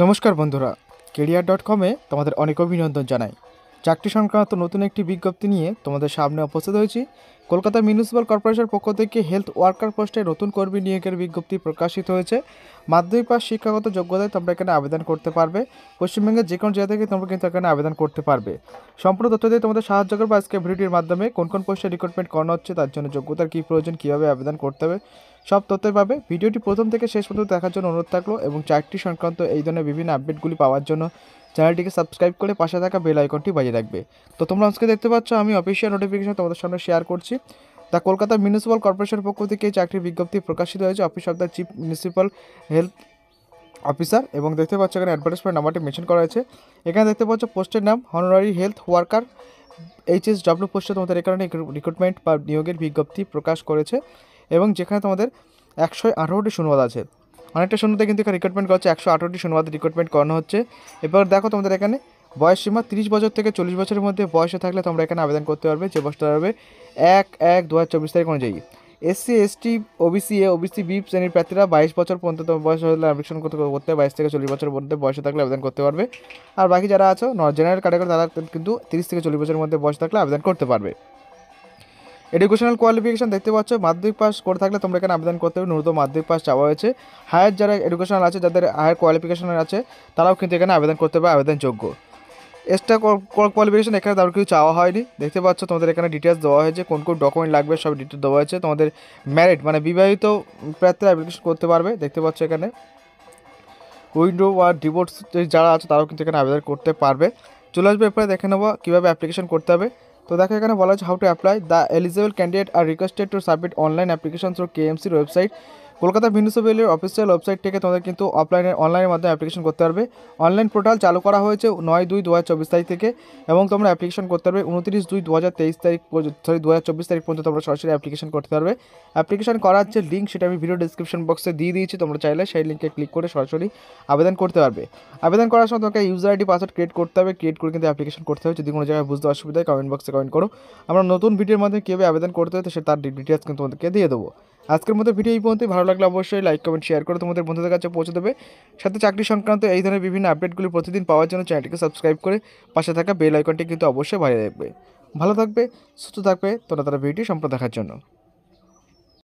নমস্কার বন্ধুরা career dot কমে তোমাদের অনেক অভিনন্দন জানাই চাকরি সংক্রান্ত নতুন একটি বিজ্ঞপ্তি নিয়ে তোমাদের সামনে উপস্থিত হয়েছি কলকাতা মিউনিসিপ্যাল কর্পোরেশনের পক্ষ থেকে হেলথ ওয়ার্কার পোস্টে নতুন কর্মী নিয়োগের বিজ্ঞপ্তি প্রকাশিত হয়েছে মাধ্যমিক পাশ শিক্ষাগত যোগ্যতায় তোমরা এখানে আবেদন করতে পারবে পশ্চিমবঙ্গের যে কোনো জায়গা থেকে তোমরা কিন্তু এখানে আবেদন করতে পারবে সম্পূর্ণ তথ্য দিয়ে তোমাদের সাহায্য করবো আজকে ভিডিওটির মাধ্যমে কোন কোন পোস্টে রিক্রুটমেন্ট করানো হচ্ছে তার জন্য যোগ্যতার কী প্রয়োজন কীভাবে আবেদন করতে হবে সব তথ্য পাবে ভিডিওটি প্রথম থেকে শেষ পর্যন্ত দেখার জন্য অনুরোধ থাকলো এবং চারটি সংক্রান্ত এই ধরনের বিভিন্ন আপডেটগুলি পাওয়ার জন্য চ্যানেলটিকে সাবস্ক্রাইব করে পাশে থাকা বেল আইকনটি বাজিয়ে রাখবে তো তোমরা আজকে দেখতে পাচ্ছ আমি অফিসিয়াল নোটিফিকেশন তোমাদের সামনে শেয়ার করছি দ্য কলকাতা মিউনিসিপ্যাল কর্পোরেশনের পক্ষ থেকে এই চাকরির বিজ্ঞপ্তি প্রকাশিত হয়েছে office of the chief municipal health officer এবং দেখতে পাচ্ছ এখানে অ্যাডভার্টাইজমেন্ট নাম্বারটি মেনশন করা হয়েছে এখানে দেখতে পাচ্ছ পোস্টের নাম honorary health worker HS W পোস্টে তোমাদের এই কারণে রিক্রুটমেন্ট বা নিয়োগের বিজ্ঞপ্তি প্রকাশ করেছে এবং যেখানে তোমাদের একশো আঠারোটি সুনবাদ আছে অনেকটা শূন্যতে কিন্তু এখানে রিক্রুটমেন্ট করা হচ্ছে একশো আঠারোটি সুনবাদ রিক্রুটমেন্ট করানো হচ্ছে এবার দেখো তোমাদের এখানে বয়স সীমা তিরিশ বছর থেকে চল্লিশ বছরের মধ্যে বয়সে থাকলে তোমরা এখানে আবেদন করতে পারবে যে বয়সটা হবে এক এক দু হাজার চব্বিশ তারিখ অনুযায়ী SC ST OBC A OBC B শ্রেণীর প্রার্থীরা বাইশ বছর পর্যন্ত বয়স হলে আবেদন করতে করতে বাইশ থেকে চল্লিশ বছর পর্যন্ত বয়সে থাকলে আবেদন করতে পারবে আর বাকি যারা আছো ন জেনারেল ক্যাটাগরি তারা কিন্তু তিরিশ থেকে চল্লিশ বছরের মধ্যে বয়স থাকলে আবেদন করতে পারবে এডুকেশনাল কোয়ালিফিকেশন দেখতে পাচ্ছ মাধ্যমিক পাস করে থাকলে তোমরা এখানে আবেদন করতে হবে নূন্যতম মাধ্যমিক পাস চাওয়া হয়েছে হায়ার যারা এডুকেশনাল আছে যাদের হায়ার কোয়ালিফিকেশনের আছে তারাও কিন্তু এখানে আবেদন করতে হবে আবেদনযোগ্য এক্সট্রা কোয়ালিফিকেশন এখানে তার কিছু চাওয়া হয়নি দেখতে পাচ্ছ তোমাদের এখানে ডিটেলস দেওয়া হয়েছে কোন কোন ডকুমেন্ট লাগবে সব ডিটেলস দেওয়া হয়েছে তোমাদের ম্যারিড মানে বিবাহিত প্রার্থীরা অ্যাপ্লিকেশন করতে পারবে দেখতে পাচ্ছ এখানে উইন্ডো বা ডিভোর্স যারা আছে তারাও কিন্তু এখানে আবেদন করতে পারবে চলে আসবে এরপরে দেখে নেবো কীভাবে অ্যাপ্লিকেশন করতে হবে তো দেখো এখানে বলা হচ্ছে how to apply the eligible candidate are requested to submit online application through কেএমসির ওয়েবসাইট কলকাতা মিউনিসিপ্যালিটির অফিসিয়াল ওয়েবসাইট থেকে তোমাদের কিন্তু অফলাইনে অনলাইনের মাধ্যমে অ্যাপ্লিকেশন করতে পারবে অনলাইন পোর্টাল চালু করা হয়েছে নয় দুই দু তারিখ থেকে এবং তোমরা অ্যাপ্লিকেশন করতে পারবে উনত্রিশ দুই দু তারিখ সরি দু তারিখ পর্যন্ত তোমরা সরাসরি অ্যাপ্লিকেশন করতে পারবে অ্যাপ্লিকেশন করার যে লিঙ্ক সেটা আমি ভিডিও ডিসক্রিপশন বক্সে দিয়ে দিয়েছি তোমরা চাইলে সেই লিঙ্কে ক্লিক করে সরাসরি আবেদন করতে পারবে আবেদন করার সময় তোমাকে ইউজার আইডি পাসওয়ার্ড ক্রিয়েট করতে হবে ক্রিয়েট করে কিন্তু অ্যাপ্লিকেশন করতে হবে যদি কোনো জায়গায় বুঝতে অসুবিধা হয় কমেন্ট বক্সে কমেন্ট করো আমরা নতুন ভিডিওর মাধ্যমে কীভাবে আবেদন করতে হবে সে তার ডিটেলস কিন্তু তোমাদেরকে দিয়ে দেবো আজকের মতো ভিডিও এই পর্যন্তই ভালো লাগলে অবশ্যই লাইক কমেন্ট শেয়ার করে তোমাদের বন্ধুদের কাছে পৌঁছে দেবে সাথে চাকরি সংক্রান্ত এই ধরনের বিভিন্ন আপডেটগুলি প্রতিদিন পাওয়ার জন্য চ্যানেলটিকে সাবস্ক্রাইব করে পাশে থাকা বেল আইকনটি কিন্তু অবশ্যই ভালো রাখবে ভালো থাকবে সুস্থ থাকবে তোমরা তারা ভিডিও সম্পূর্ণ দেখার জন্য